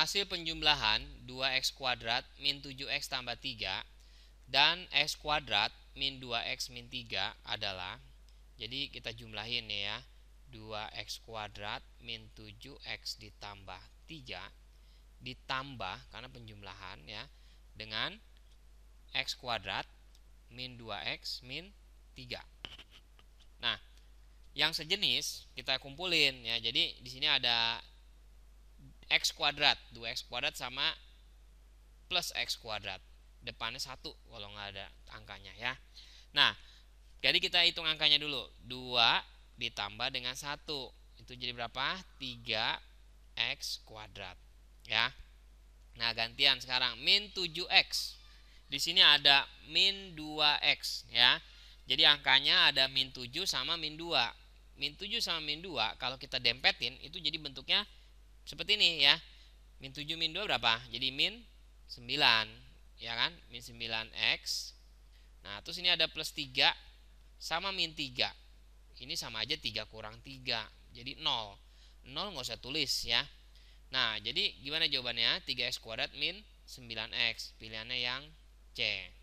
Hasil penjumlahan 2x kuadrat min 7x tambah 3 dan x kuadrat min 2x min 3 adalah jadi kita jumlahin ya 2x kuadrat min 7x ditambah 3 ditambah karena penjumlahan ya dengan x kuadrat min 2x min 3 nah yang sejenis kita kumpulin ya jadi di sini ada x kuadrat 2x kuadrat sama plus x kuadrat depannya satu kalau nggak ada angkanya ya nah jadi kita hitung angkanya dulu 2 ditambah dengan 1 itu jadi berapa 3x kuadrat ya nah gantian sekarang min 7x di sini ada min 2x ya jadi angkanya ada min 7 sama min 2 min 7 sama min 2 kalau kita dempetin itu jadi bentuknya seperti ini ya. Min 7 min 2 berapa? Jadi min 9. Ya kan? Min 9x. Nah, terus ini ada plus 3 sama min 3. Ini sama aja 3 kurang 3. Jadi 0. 0 nggak usah tulis ya. Nah, jadi gimana jawabannya? 3x kuadrat min 9x. Pilihannya yang C.